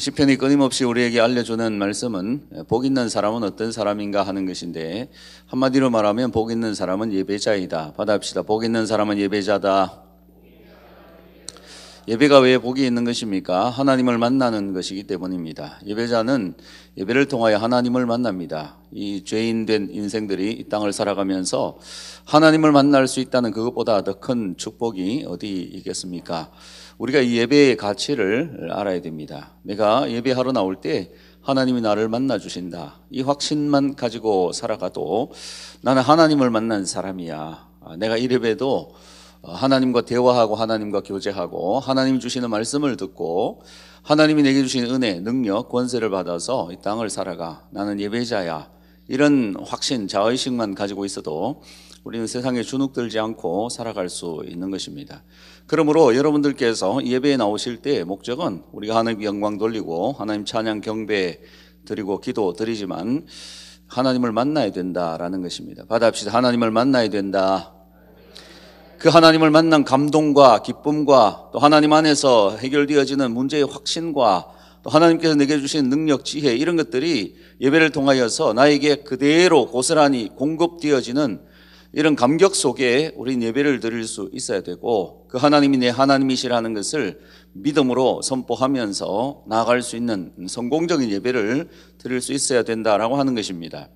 시편이 끊임없이 우리에게 알려주는 말씀은 복 있는 사람은 어떤 사람인가 하는 것인데 한마디로 말하면 복 있는 사람은 예배자이다. 받아합시다. 복 있는 사람은 예배자다. 예배가 왜 복이 있는 것입니까? 하나님을 만나는 것이기 때문입니다. 예배자는 예배를 통하여 하나님을 만납니다. 이 죄인 된 인생들이 이 땅을 살아가면서 하나님을 만날 수 있다는 그것보다 더 큰 축복이 어디 있겠습니까? 우리가 이 예배의 가치를 알아야 됩니다. 내가 예배하러 나올 때 하나님이 나를 만나 주신다. 이 확신만 가지고 살아가도 나는 하나님을 만난 사람이야. 아, 내가 이 예배도 어, 하나님과 대화하고 하나님과 교제하고 하나님 주시는 말씀을 듣고 하나님이 내게 주신 은혜, 능력, 권세를 받아서 이 땅을 살아가. 나는 예배자야. 이런 확신, 자의식만 가지고 있어도 우리는 세상에 주눅들지 않고 살아갈 수 있는 것입니다. 그러므로 여러분들께서 예배에 나오실 때 목적은 우리가 하나님 영광 돌리고 하나님 찬양 경배 드리고 기도 드리지만 하나님을 만나야 된다라는 것입니다. 받아합시다. 하나님을 만나야 된다. 그 하나님을 만난 감동과 기쁨과 또 하나님 안에서 해결되어지는 문제의 확신과 또 하나님께서 내게 주신 능력, 지혜 이런 것들이 예배를 통하여서 나에게 그대로 고스란히 공급되어지는 이런 감격 속에 우리 예배를 드릴 수 있어야 되고 그 하나님이 내 하나님이시라는 것을 믿음으로 선포하면서 나아갈 수 있는 성공적인 예배를 드릴 수 있어야 된다라고 하는 것입니다.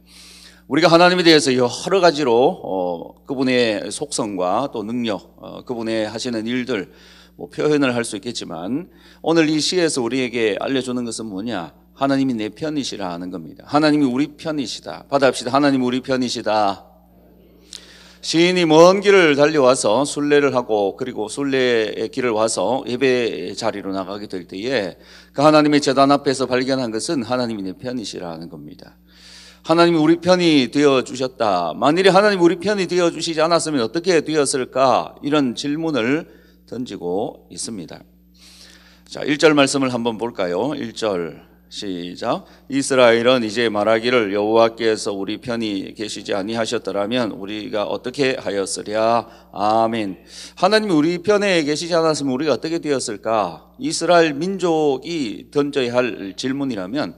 우리가 하나님에 대해서 여러 가지로 어, 그분의 속성과 또 능력, 어, 그분의 하시는 일들 뭐 표현을 할 수 있겠지만 오늘 이 시에서 우리에게 알려주는 것은 뭐냐? 하나님이 내 편이시라 하는 겁니다. 하나님이 우리 편이시다. 받아합시다. 하나님 우리 편이시다. 시인이 먼 길을 달려와서 순례를 하고 그리고 순례의 길을 와서 예배 자리로 나가게 될 때에 그 하나님의 재단 앞에서 발견한 것은 하나님이 내 편이시라는 겁니다. 하나님이 우리 편이 되어 주셨다. 만일에 하나님 우리 편이 되어 주시지 않았으면 어떻게 되었을까? 이런 질문을 던지고 있습니다. 자, 1절 말씀을 한번 볼까요? 1절. 시작. 이스라엘은 이제 말하기를 여호와께서 우리 편이 계시지 아니하셨더라면 우리가 어떻게 하였으랴. 아멘. 하나님이 우리 편에 계시지 않았으면 우리가 어떻게 되었을까? 이스라엘 민족이 던져야 할 질문이라면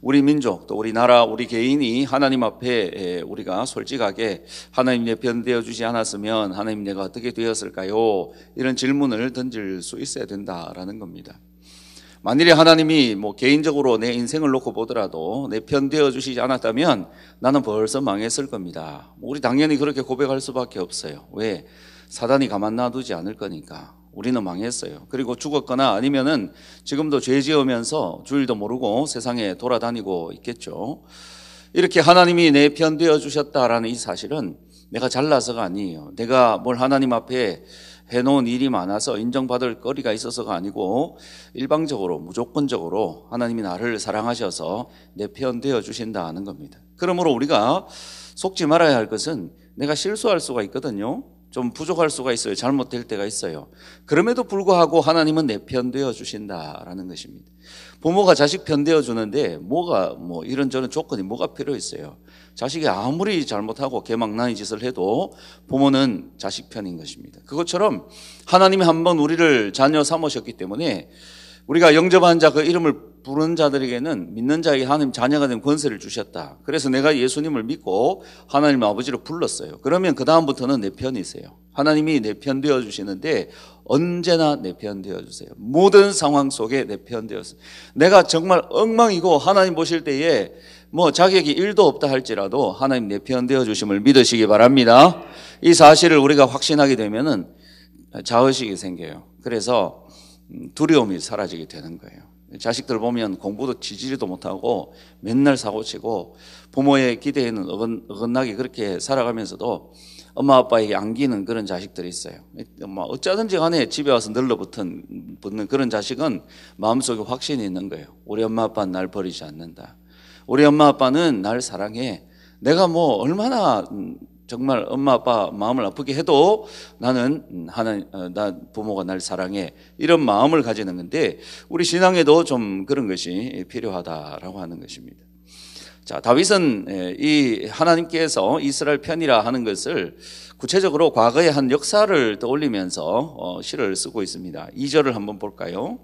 우리 민족 또 우리 나라 우리 개인이 하나님 앞에 우리가 솔직하게 하나님 내편 되어 주지 않았으면 하나님 내가 어떻게 되었을까요? 이런 질문을 던질 수 있어야 된다라는 겁니다. 만일에 하나님이 뭐 개인적으로 내 인생을 놓고 보더라도 내 편 되어 주시지 않았다면 나는 벌써 망했을 겁니다. 뭐 우리 당연히 그렇게 고백할 수밖에 없어요. 왜? 사단이 가만 놔두지 않을 거니까. 우리는 망했어요. 그리고 죽었거나 아니면은 지금도 죄 지으면서 주일도 모르고 세상에 돌아다니고 있겠죠. 이렇게 하나님이 내 편 되어 주셨다라는 이 사실은 내가 잘나서가 아니에요. 내가 뭘 하나님 앞에 해놓은 일이 많아서 인정받을 거리가 있어서가 아니고 일방적으로 무조건적으로 하나님이 나를 사랑하셔서 내표현 되어 주신다 는 겁니다. 그러므로 우리가 속지 말아야 할 것은 내가 실수할 수가 있거든요. 좀 부족할 수가 있어요. 잘못될 때가 있어요. 그럼에도 불구하고 하나님은 내 편 되어 주신다라는 것입니다. 부모가 자식 편 되어 주는데 뭐가 뭐 이런저런 조건이 뭐가 필요 있어요. 자식이 아무리 잘못하고 개망나니 짓을 해도 부모는 자식 편인 것입니다. 그것처럼 하나님이 한번 우리를 자녀 삼으셨기 때문에 우리가 영접한 자 그 이름을 부른 자들에게는 믿는 자에게 하나님 자녀가 된 권세를 주셨다. 그래서 내가 예수님을 믿고 하나님 아버지로 불렀어요. 그러면 그 다음부터는 내 편이세요. 하나님이 내 편 되어 주시는데 언제나 내 편 되어 주세요. 모든 상황 속에 내 편 되었어요. 내가 정말 엉망이고 하나님 보실 때에 뭐 자격이 1도 없다 할지라도 하나님 내 편 되어 주심을 믿으시기 바랍니다. 이 사실을 우리가 확신하게 되면은 자의식이 생겨요. 그래서 음, 두려움이 사라지게 되는 거예요. 자식들 보면 공부도 지지리도 못하고 맨날 사고치고 부모의 기대에는 어긋, 어긋나게 그렇게 살아가면서도 엄마 아빠에게 안기는 그런 자식들이 있어요. 뭐 어쩌든지 간에 집에 와서 늘러붙은 붙는 그런 자식은 마음속에 확신이 있는 거예요. 우리 엄마 아빠는 날 버리지 않는다. 우리 엄마 아빠는 날 사랑해. 내가 뭐 얼마나 정말 엄마 아빠 마음을 아프게 해도 나는 음, 하나님 어, 나 부모가 날 사랑해 이런 마음을 가지는 건데 우리 신앙에도 좀 그런 것이 필요하다라고 하는 것입니다. 자, 다윗은 예, 이 하나님께서 이스라엘 편이라 하는 것을 구체적으로 과거의 한 역사를 떠올리면서 어, 시를 쓰고 있습니다. 2절을 한번 볼까요?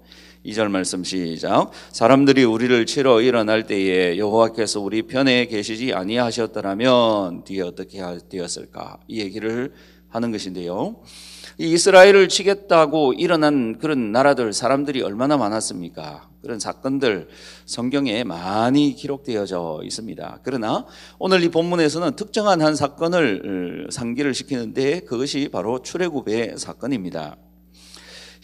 2절 말씀 시작. 사람들이 우리를 치러 일어날 때에 여호와께서 우리 편에 계시지 아니하셨더라면 뒤에 어떻게 되었을까? 이 얘기를 하는 것인데요. 이스라엘을 치겠다고 일어난 그런 나라들, 사람들이 얼마나 많았습니까? 그런 사건들 성경에 많이 기록되어져 있습니다. 그러나 오늘 이 본문에서는 특정한 한 사건을 어, 상기를 시키는데 그것이 바로 출애굽의 사건입니다.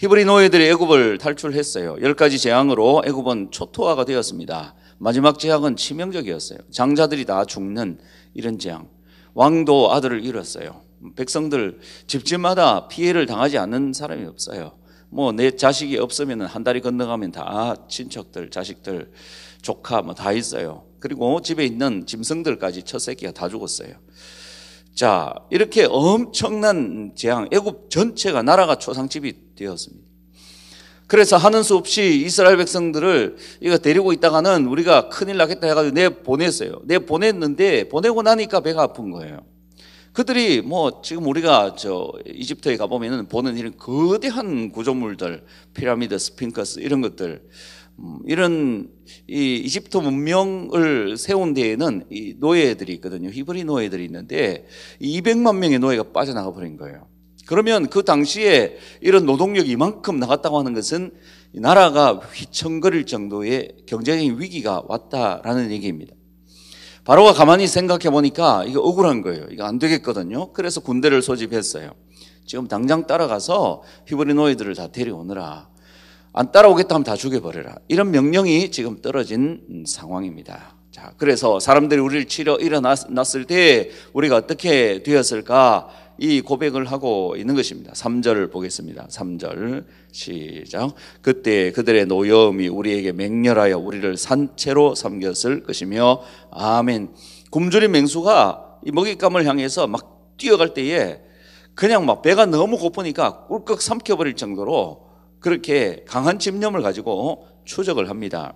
히브리 노예들이 애굽을 탈출했어요. 열 가지 재앙으로 애굽은 초토화가 되었습니다. 마지막 재앙은 치명적이었어요. 장자들이 다 죽는 이런 재앙. 왕도 아들을 잃었어요. 백성들 집집마다 피해를 당하지 않는 사람이 없어요. 뭐 내 자식이 없으면 한 달이 건너가면 다 친척들, 자식들, 조카 뭐 다 있어요. 그리고 집에 있는 짐승들까지 첫 새끼가 다 죽었어요. 자, 이렇게 엄청난 재앙, 애굽 전체가 나라가 초상집이 되었습니다. 그래서 하는 수 없이 이스라엘 백성들을 이거 데리고 있다가는 우리가 큰일 나겠다 해가지고 내 보냈어요. 내 보냈는데 보내고 나니까 배가 아픈 거예요. 그들이 뭐 지금 우리가 저 이집트에 가보면은 보는 이런 거대한 구조물들, 피라미드, 스핑크스 이런 것들 음, 이런 이 이집트 문명을 세운 데에는 이 노예들이 있거든요. 히브리 노예들이 있는데 200만 명의 노예가 빠져나가 버린 거예요. 그러면 그 당시에 이런 노동력이 이만큼 나갔다고 하는 것은 나라가 휘청거릴 정도의 경제적인 위기가 왔다라는 얘기입니다. 바로가 가만히 생각해 보니까 이거 억울한 거예요. 이거 안 되겠거든요. 그래서 군대를 소집했어요. 지금 당장 따라가서 히브리 노예들을 다 데려오느라. 안 따라오겠다 하면 다 죽여버려라. 이런 명령이 지금 떨어진 상황입니다. 자, 그래서 사람들이 우리를 치러 일어났을 때 우리가 어떻게 되었을까? 이 고백을 하고 있는 것입니다. 3절을 보겠습니다. 3절 시작. 그때 그들의 노여움이 우리에게 맹렬하여 우리를 산채로 삼겼을 것이며 아멘. 굶주린 맹수가 이 먹잇감을 향해서 막 뛰어갈 때에 그냥 막 배가 너무 고프니까 꿀꺽 삼켜버릴 정도로 그렇게 강한 집념을 가지고 추적을 합니다.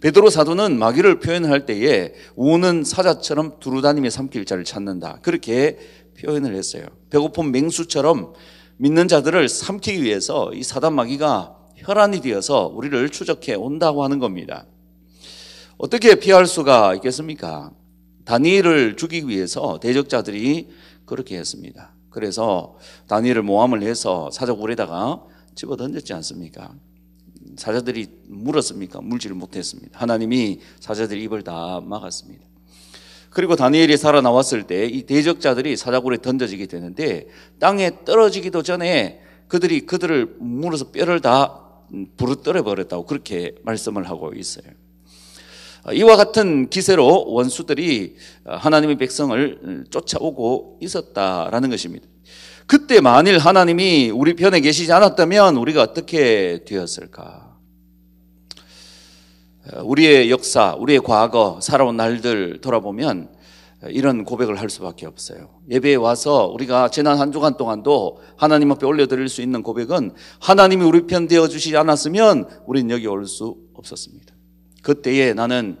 베드로 사도는 마귀를 표현할 때에 우는 사자처럼 두루다니며 삼킬 자를 찾는다. 그렇게 표현을 했어요. 배고픈 맹수처럼 믿는 자들을 삼키기 위해서 이 사단 마귀가 혈안이 되어서 우리를 추적해 온다고 하는 겁니다. 어떻게 피할 수가 있겠습니까? 다니엘을 죽이기 위해서 대적자들이 그렇게 했습니다. 그래서 다니엘을 모함을 해서 사자굴에다가 집어 던졌지 않습니까? 사자들이 물었습니까? 물지를 못했습니다. 하나님이 사자들 입을 다 막았습니다. 그리고 다니엘이 살아나왔을 때 이 대적자들이 사자굴에 던져지게 되는데 땅에 떨어지기도 전에 그들이 그들을 물어서 뼈를 다 부르뜨려 버렸다고 그렇게 말씀을 하고 있어요. 이와 같은 기세로 원수들이 하나님의 백성을 쫓아오고 있었다라는 것입니다. 그때 만일 하나님이 우리 편에 계시지 않았다면 우리가 어떻게 되었을까? 어, 우리의 역사, 우리의 과거, 살아온 날들 돌아보면 이런 고백을 할 수밖에 없어요. 예배에 와서 우리가 지난 한 주간 동안도 하나님 앞에 올려드릴 수 있는 고백은 하나님이 우리 편 되어주시지 않았으면 우린 여기 올 수 없었습니다. 그때에 나는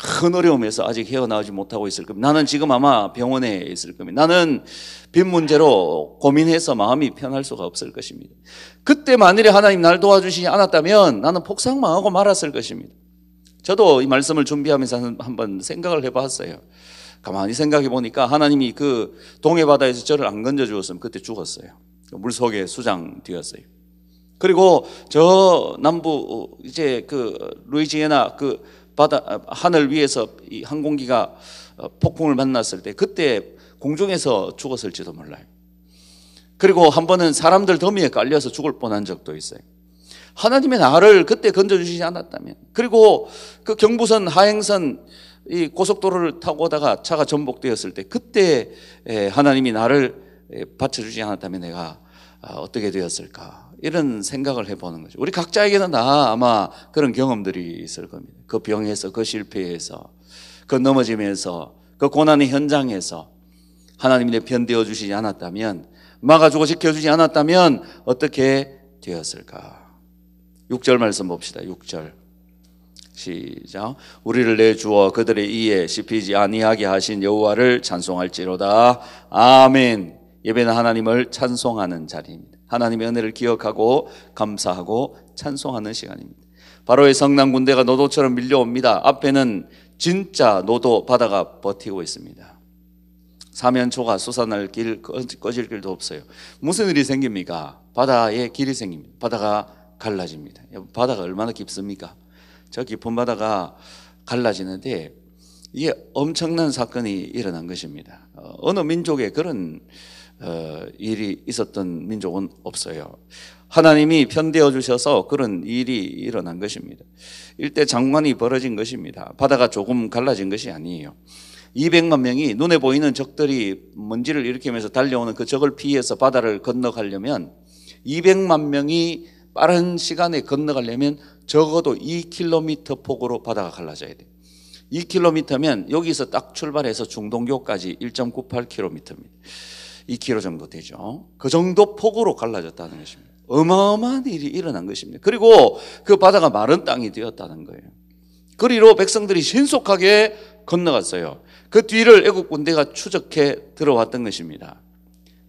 큰 어려움에서 아직 헤어나오지 못하고 있을 겁니다. 나는 지금 아마 병원에 있을 겁니다. 나는 빚 문제로 고민해서 마음이 편할 수가 없을 것입니다. 그때 만일에 하나님 날 도와주시지 않았다면 나는 폭상망하고 말았을 것입니다. 저도 이 말씀을 준비하면서 한번 생각을 해봤어요. 가만히 생각해 보니까 하나님이 그 동해바다에서 저를 안 건져 주었으면 그때 죽었어요. 물 속에 수장되었어요. 그리고 저 남부 이제 그 루이지애나 그 바다 아, 하늘 위에서 이 항공기가 어, 폭풍을 만났을 때 그때 공중에서 죽었을지도 몰라요. 그리고 한 번은 사람들 더미에 깔려서 죽을 뻔한 적도 있어요. 하나님의 나를 그때 건져주시지 않았다면 그리고 그 경부선 하행선 이 고속도로를 타고 다가 차가 전복되었을 때 그때 하나님이 나를 받쳐주지 않았다면 내가 아, 어떻게 되었을까 이런 생각을 해보는 거죠. 우리 각자에게는 다 아마 그런 경험들이 있을 겁니다. 그 병에서, 그 실패에서, 그넘어지면서그 고난의 현장에서 하나님이 내 편되어 주시지 않았다면, 막아주고 지켜주지 않았다면 어떻게 되었을까? 6절 말씀 봅시다. 6절. 시작. 우리를 내주어 그들의 이에 씹히지 아니하게 하신 여호와를 찬송할지로다. 아멘. 예배는 하나님을 찬송하는 자리입니다. 하나님의 은혜를 기억하고 감사하고 찬송하는 시간입니다. 바로의 성난 군대가 노도처럼 밀려옵니다. 앞에는 진짜 노도 바다가 버티고 있습니다. 사면초가 솟아날 길, 꺼질 길도 없어요. 무슨 일이 생깁니까? 바다에 길이 생깁니다. 바다가 갈라집니다. 바다가 얼마나 깊습니까? 저 깊은 바다가 갈라지는데 이게 엄청난 사건이 일어난 것입니다. 어, 어느 민족의 그런 어, 일이 있었던 민족은 없어요. 하나님이 편대어 주셔서 그런 일이 일어난 것입니다. 일대 장관이 벌어진 것입니다. 바다가 조금 갈라진 것이 아니에요. 200만 명이 눈에 보이는 적들이 먼지를 일으키면서 달려오는 그 적을 피해서 바다를 건너가려면 200만 명이 빠른 시간에 건너가려면 적어도 2km 폭으로 바다가 갈라져야 돼 2km면 여기서 딱 출발해서 중동교까지 1.98km입니다. 2km 정도 되죠. 그 정도 폭으로 갈라졌다는 것입니다. 어마어마한 일이 일어난 것입니다. 그리고 그 바다가 마른 땅이 되었다는 거예요. 그리로 백성들이 신속하게 건너갔어요. 그 뒤를 애국 군대가 추적해 들어왔던 것입니다.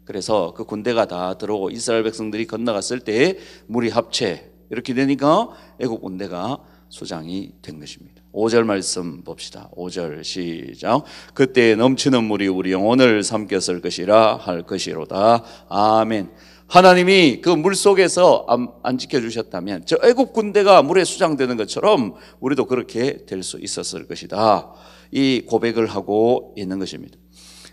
그래서 그 군대가 다 들어오고 이스라엘 백성들이 건너갔을 때 물이 합체 이렇게 되니까 애국 군대가 소장이 된 것입니다. 5절 말씀 봅시다. 5절 시작. 그때 넘치는 물이 우리 영혼을 삼켰을 것이라 할 것이로다. 아멘. 하나님이 그 물 속에서 안, 안 지켜주셨다면 저 애국 군대가 물에 수장되는 것처럼 우리도 그렇게 될 수 있었을 것이다. 이 고백을 하고 있는 것입니다.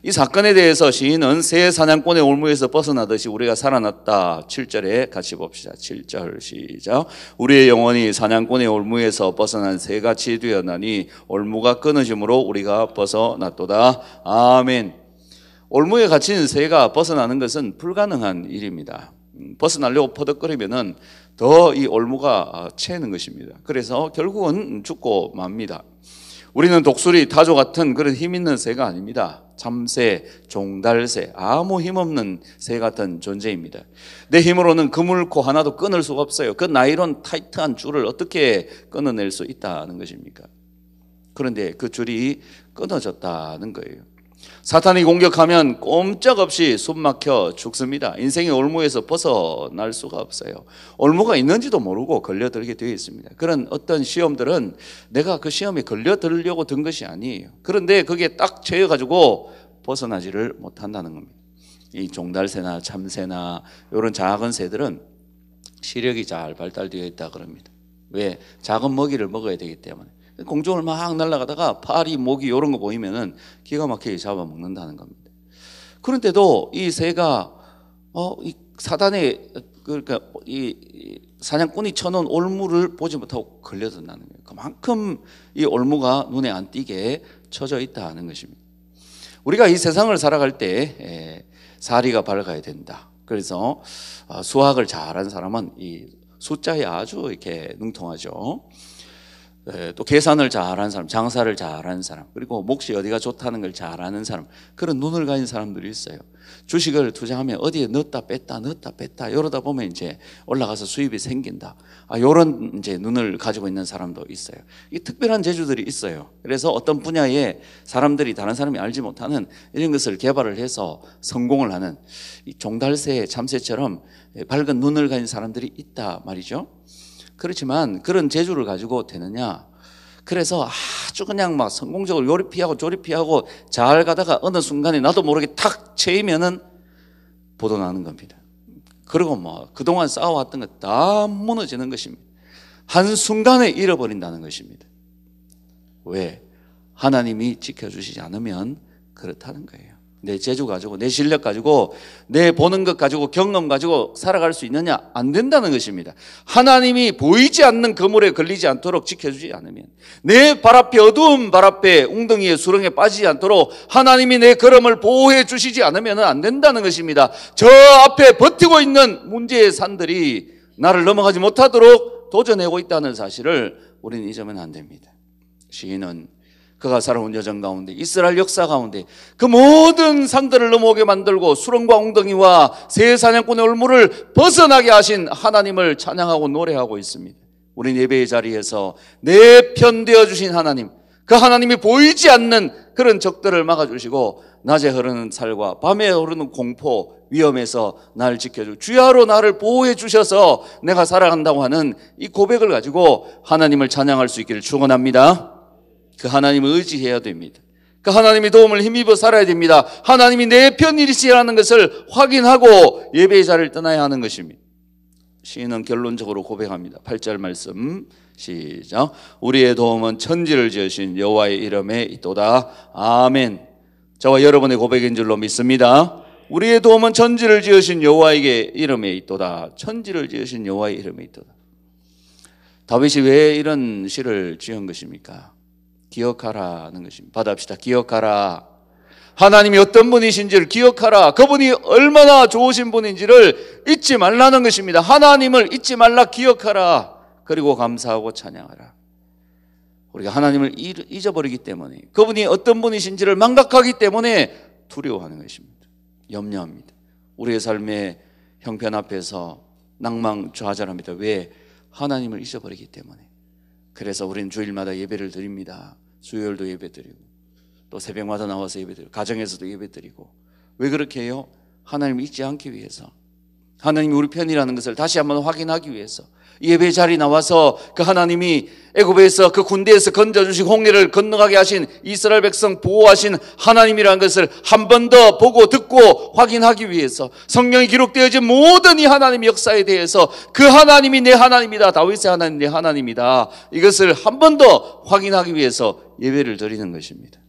이 사건에 대해서 시인은 새 사냥꾼의 올무에서 벗어나듯이 우리가 살아났다. 7절에 같이 봅시다. 7절 시작. 우리의 영혼이 사냥꾼의 올무에서 벗어난 새같이 되었나니 올무가 끊어짐으로 우리가 벗어났도다. 아멘. 올무에 갇힌 새가 벗어나는 것은 불가능한 일입니다. 음, 벗어나려고 퍼덕거리면은 더 이 올무가 아, 채는 것입니다. 그래서 결국은 죽고 맙니다. 우리는 독수리, 타조 같은 그런 힘 있는 새가 아닙니다. 참새, 종달새, 아무 힘없는 새 같은 존재입니다. 내 힘으로는 그물코 하나도 끊을 수가 없어요. 그 나이론 타이트한 줄을 어떻게 끊어낼 수 있다는 것입니까? 그런데 그 줄이 끊어졌다는 거예요. 사탄이 공격하면 꼼짝없이 숨막혀 죽습니다. 인생의 올무에서 벗어날 수가 없어요. 올무가 있는지도 모르고 걸려들게 되어 있습니다. 그런 어떤 시험들은 내가 그 시험에 걸려들려고 든 것이 아니에요. 그런데 그게 딱 채여가지고 벗어나지를 못한다는 겁니다. 이 종달새나 참새나 이런 작은 새들은 시력이 잘 발달되어 있다 그럽니다. 왜? 작은 먹이를 먹어야 되기 때문에. 공중을 막 날아가다가 팔이 목이 이런 거 보이면은 기가 막히게 잡아먹는다는 겁니다. 그런데도 이 새가 어, 이 사단의 그러니까 이 사냥꾼이 쳐놓은 올무를 보지 못하고 걸려든다는 거예요. 그만큼 이 올무가 눈에 안 띄게 쳐져 있다는 것입니다. 우리가 이 세상을 살아갈 때 예, 사리가 밝아야 된다. 그래서 아, 수학을 잘한 사람은 이 숫자에 아주 이렇게 능통하죠. 예, 또 계산을 잘하는 사람, 장사를 잘하는 사람, 그리고 몫이 어디가 좋다는 걸 잘하는 사람, 그런 눈을 가진 사람들이 있어요. 주식을 투자하면 어디에 넣었다 뺐다 넣었다 뺐다 이러다 보면 이제 올라가서 수입이 생긴다. 아, 요런 이제 눈을 가지고 있는 사람도 있어요. 이 특별한 재주들이 있어요. 그래서 어떤 분야에 사람들이 다른 사람이 알지 못하는 이런 것을 개발을 해서 성공을 하는 이 종달새 참새처럼 예, 밝은 눈을 가진 사람들이 있다 말이죠. 그렇지만 그런 재주를 가지고 되느냐? 그래서 아주 그냥 막 성공적으로 요리 피하고 조리 피하고 잘 가다가 어느 순간에 나도 모르게 탁 채이면은 보도나는 겁니다. 그리고 뭐 그동안 쌓아왔던 것 다 무너지는 것입니다. 한순간에 잃어버린다는 것입니다. 왜? 하나님이 지켜주시지 않으면 그렇다는 거예요. 내 재주 가지고, 내 실력 가지고, 내 보는 것 가지고, 경험 가지고 살아갈 수 있느냐? 안 된다는 것입니다. 하나님이 보이지 않는 그물에 걸리지 않도록 지켜주지 않으면, 내 발 앞에 어두운 발 앞에 웅덩이에 수렁에 빠지지 않도록 하나님이 내 걸음을 보호해 주시지 않으면 안 된다는 것입니다. 저 앞에 버티고 있는 문제의 산들이 나를 넘어가지 못하도록 도전하고 있다는 사실을 우리는 잊으면 안 됩니다. 시인은 그가 살아온 여정 가운데 이스라엘 역사 가운데 그 모든 산들을 넘어오게 만들고 수렁과 웅덩이와 새 사냥꾼의 올무을 벗어나게 하신 하나님을 찬양하고 노래하고 있습니다. 우리 예배의 자리에서 내 편 되어 주신 하나님 그 하나님이 보이지 않는 그런 적들을 막아주시고 낮에 흐르는 살과 밤에 흐르는 공포 위험에서 나를 지켜주 주야로 나를 보호해 주셔서 내가 살아간다고 하는 이 고백을 가지고 하나님을 찬양할 수 있기를 축원합니다. 그 하나님을 의지해야 됩니다. 그 하나님의 도움을 힘입어 살아야 됩니다. 하나님이 내 편이시라는 것을 확인하고 예배자를 떠나야 하는 것입니다. 시인은 결론적으로 고백합니다. 8절 말씀 시작. 우리의 도움은 천지를 지으신 여호와의 이름에 있도다. 아멘. 저와 여러분의 고백인 줄로 믿습니다. 우리의 도움은 천지를 지으신 여호와에게 이름에 있도다. 천지를 지으신 여호와의 이름에 있도다. 다윗이 왜 이런 시를 지은 것입니까? 기억하라는 것입니다. 받아합시다. 기억하라. 하나님이 어떤 분이신지를 기억하라. 그분이 얼마나 좋으신 분인지를 잊지 말라는 것입니다. 하나님을 잊지 말라 기억하라. 그리고 감사하고 찬양하라. 우리가 하나님을 잊어버리기 때문에 그분이 어떤 분이신지를 망각하기 때문에 두려워하는 것입니다. 염려합니다. 우리의 삶의 형편 앞에서 낭망 좌절합니다. 왜? 하나님을 잊어버리기 때문에. 그래서 우리는 주일마다 예배를 드립니다. 수요일도 예배드리고 또 새벽마다 나와서 예배드리고 가정에서도 예배드리고 왜 그렇게 해요? 하나님 잊지 않기 위해서 하나님이 우리 편이라는 것을 다시 한번 확인하기 위해서 예배 자리 나와서 그 하나님이 애굽에서 그 군대에서 건져 주신 홍해를 건너가게 하신 이스라엘 백성 보호하신 하나님이라는 것을 한 번 더 보고 듣고 확인하기 위해서 성령이 기록되어진 모든 이 하나님 의 역사에 대해서 그 하나님이 내 하나님이다 다윗의 하나님 내 하나님이다 이것을 한 번 더 확인하기 위해서 예배를 드리는 것입니다.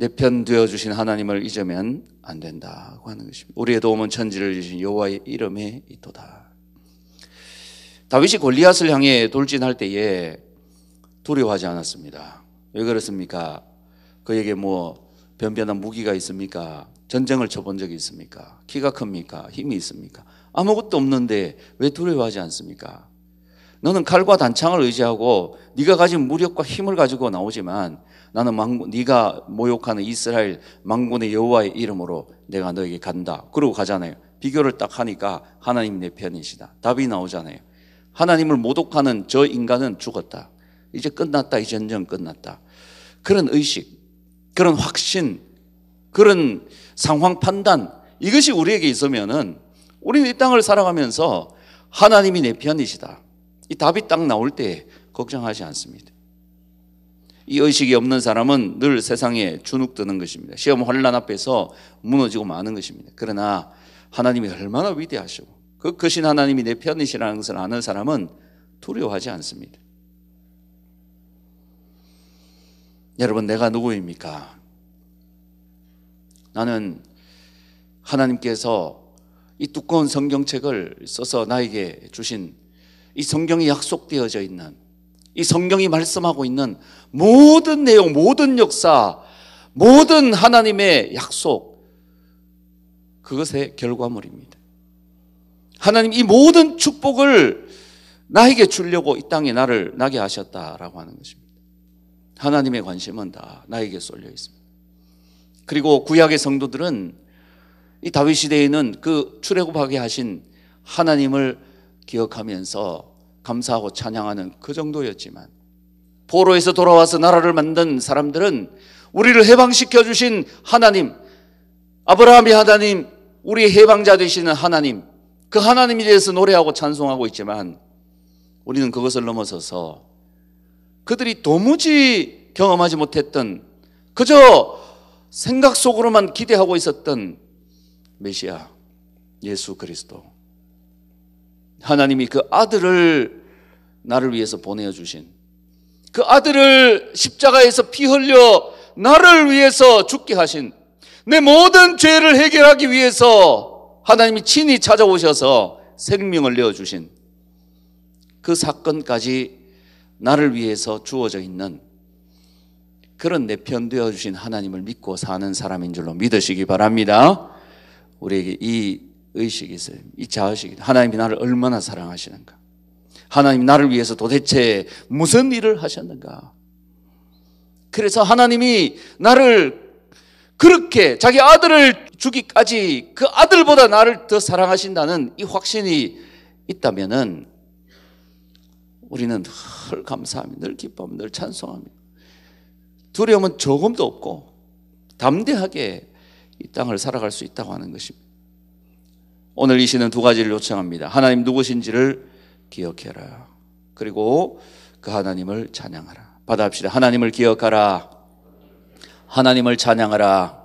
내편 되어 주신 하나님을 잊으면 안 된다고 하는 것입니다. 우리의 도움은 천지를 주신 여호와의 이름에 있도다. 다윗이 골리앗을 향해 돌진할 때에 두려워하지 않았습니다. 왜 그렇습니까? 그에게 뭐 변변한 무기가 있습니까? 전쟁을 쳐본 적이 있습니까? 키가 큽니까? 힘이 있습니까? 아무것도 없는데 왜 두려워하지 않습니까? 너는 칼과 단창을 의지하고 네가 가진 무력과 힘을 가지고 나오지만 나는 망, 네가 모욕하는 이스라엘 망군의 여호와의 이름으로 내가 너에게 간다. 그러고 가잖아요. 비교를 딱 하니까 하나님 내 편이시다. 답이 나오잖아요. 하나님을 모독하는 저 인간은 죽었다. 이제 끝났다. 이 전쟁 끝났다. 그런 의식, 그런 확신, 그런 상황 판단 이것이 우리에게 있으면은 우리는 이 땅을 살아가면서 하나님이 내 편이시다. 이 답이 딱 나올 때 걱정하지 않습니다. 이 의식이 없는 사람은 늘 세상에 주눅드는 것입니다. 시험 환란 앞에서 무너지고 마는 것입니다. 그러나 하나님이 얼마나 위대하시고 그 크신 하나님이 내 편이시라는 것을 아는 사람은 두려워하지 않습니다. 여러분 내가 누구입니까? 나는 하나님께서 이 두꺼운 성경책을 써서 나에게 주신 이 성경이 약속되어져 있는 이 성경이 말씀하고 있는 모든 내용, 모든 역사, 모든 하나님의 약속, 그것의 결과물입니다. 하나님 이 모든 축복을 나에게 주려고 이 땅에 나를 나게 하셨다라고 하는 것입니다. 하나님의 관심은 다 나에게 쏠려 있습니다. 그리고 구약의 성도들은 이 다윗 시대에는 그 출애굽하게 하신 하나님을 기억하면서 감사하고 찬양하는 그 정도였지만 포로에서 돌아와서 나라를 만든 사람들은 우리를 해방시켜 주신 하나님, 아브라함이 하나님, 우리 해방자 되시는 하나님, 그 하나님에 대해서 노래하고 찬송하고 있지만 우리는 그것을 넘어서서 그들이 도무지 경험하지 못했던 그저 생각 속으로만 기대하고 있었던 메시아 예수 그리스도 하나님이 그 아들을 나를 위해서 보내어 주신 그 아들을 십자가에서 피 흘려 나를 위해서 죽게 하신 내 모든 죄를 해결하기 위해서 하나님이 친히 찾아오셔서 생명을 내어 주신 그 사건까지 나를 위해서 주어져 있는 그런 내 편 되어 주신 하나님을 믿고 사는 사람인 줄로 믿으시기 바랍니다. 우리에게 이 의식이 있어요. 이 자의식이. 하나님이 나를 얼마나 사랑하시는가. 하나님이 나를 위해서 도대체 무슨 일을 하셨는가. 그래서 하나님이 나를 그렇게 자기 아들을 주기까지 그 아들보다 나를 더 사랑하신다는 이 확신이 있다면은 우리는 늘 감사합니다. 늘기뻐늘 찬송합니다. 두려움은 조금도 없고 담대하게 이 땅을 살아갈 수 있다고 하는 것입니다. 오늘 이 시는 두 가지를 요청합니다. 하나님 누구신지를 기억해라. 그리고 그 하나님을 찬양하라. 받아합시다. 하나님을 기억하라. 하나님을 찬양하라.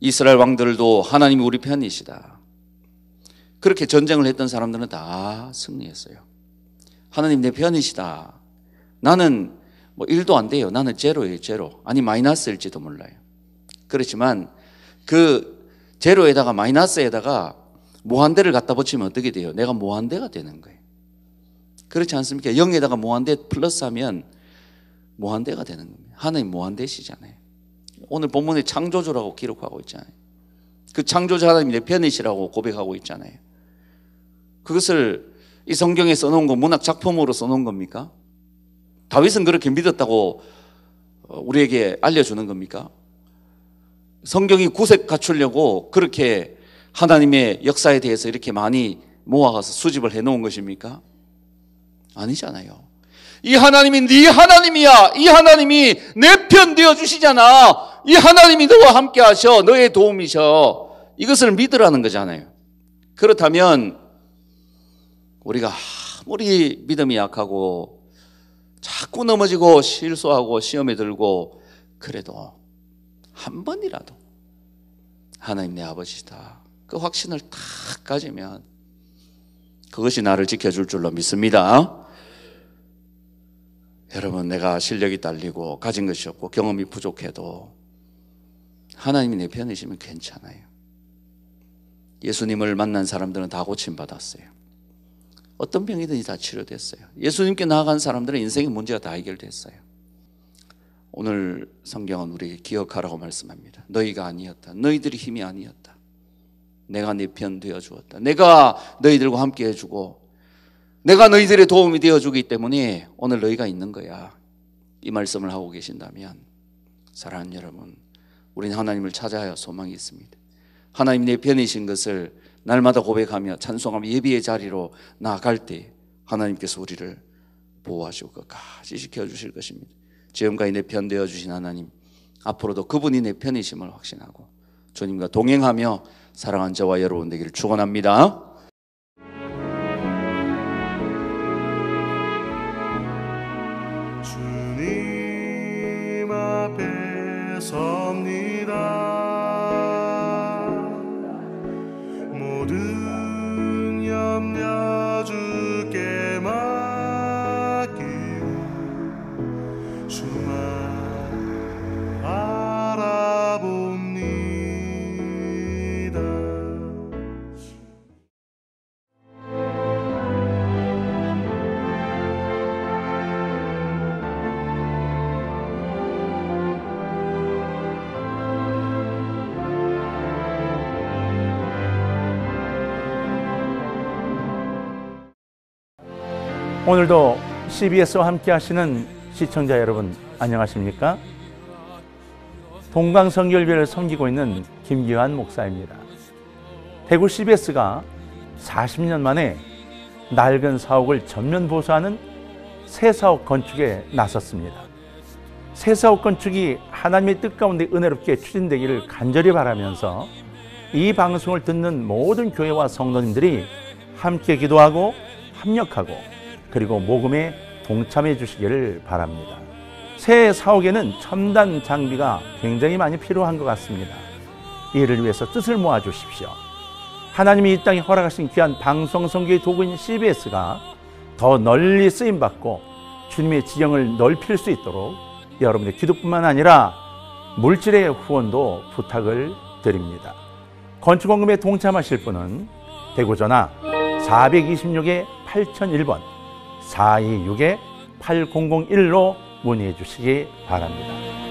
이스라엘 왕들도 하나님이 우리 편이시다. 그렇게 전쟁을 했던 사람들은 다 승리했어요. 하나님 내 편이시다. 나는 뭐 1도 안 돼요. 나는 제로예요, 제로. 아니, 마이너스일지도 몰라요. 그렇지만 그 제로에다가 마이너스에다가 무한대를 갖다 붙이면 어떻게 돼요? 내가 무한대가 되는 거예요. 그렇지 않습니까? 0에다가 무한대 플러스 하면 무한대가 되는 겁니다. 하나님 무한대시잖아요. 오늘 본문에 창조주라고 기록하고 있잖아요. 그 창조주 하나님 내 편이시라고 고백하고 있잖아요. 그것을 이 성경에 써놓은 거 문학 작품으로 써놓은 겁니까? 다윗은 그렇게 믿었다고 어, 우리에게 알려주는 겁니까? 성경이 구색 갖추려고 그렇게 하나님의 역사에 대해서 이렇게 많이 모아가서 수집을 해 놓은 것입니까? 아니잖아요. 이 하나님이 네 하나님이야. 이 하나님이 내 편 되어 주시잖아. 이 하나님이 너와 함께 하셔. 너의 도움이셔. 이것을 믿으라는 거잖아요. 그렇다면 우리가 아무리 믿음이 약하고 자꾸 넘어지고 실수하고 시험에 들고 그래도 한 번이라도 하나님 내 아버지다. 그 확신을 탁 가지면 그것이 나를 지켜줄 줄로 믿습니다. 여러분, 내가 실력이 딸리고 가진 것이 없고 경험이 부족해도 하나님이 내 편이시면 괜찮아요. 예수님을 만난 사람들은 다 고침받았어요. 어떤 병이든지 다 치료됐어요. 예수님께 나아간 사람들은 인생의 문제가 다 해결됐어요. 오늘 성경은 우리에게 기억하라고 말씀합니다. 너희가 아니었다. 너희들이 힘이 아니었다. 내가 네편 되어 주었다. 내가 너희들과 함께 해주고 내가 너희들의 도움이 되어 주기 때문에 오늘 너희가 있는 거야. 이 말씀을 하고 계신다면 사랑하는 여러분, 우리는 하나님을 찾아야 소망이 있습니다. 하나님 내 편이신 것을 날마다 고백하며 찬송하며 예비의 자리로 나아갈 때 하나님께서 우리를 보호하시고 끝까지 지켜주실 것입니다. 지금까지 내편 되어 주신 하나님 앞으로도 그분이 내 편이심을 확신하고 주님과 동행하며 사랑하는 저와 여러분 되기를 축원합니다. 주님 앞에 섭니다. 오늘도 CBS와 함께 하시는 시청자 여러분 안녕하십니까? 동강성결교를 섬기고 있는 김기환 목사입니다. 대구 CBS가 40년 만에 낡은 사옥을 전면 보수하는 새 사옥 건축에 나섰습니다. 새 사옥 건축이 하나님의 뜻 가운데 은혜롭게 추진되기를 간절히 바라면서 이 방송을 듣는 모든 교회와 성도님들이 함께 기도하고 합력하고 그리고 모금에 동참해 주시기를 바랍니다. 새 사옥에는 첨단 장비가 굉장히 많이 필요한 것 같습니다. 이를 위해서 뜻을 모아 주십시오. 하나님이 이 땅에 허락하신 귀한 방송 선교의 도구인 CBS가 더 널리 쓰임 받고 주님의 지경을 넓힐 수 있도록 여러분의 기도뿐만 아니라 물질의 후원도 부탁을 드립니다. 건축원금에 동참하실 분은 대구 전화 4 2 6 8001번 426-8001로 문의해 주시기 바랍니다.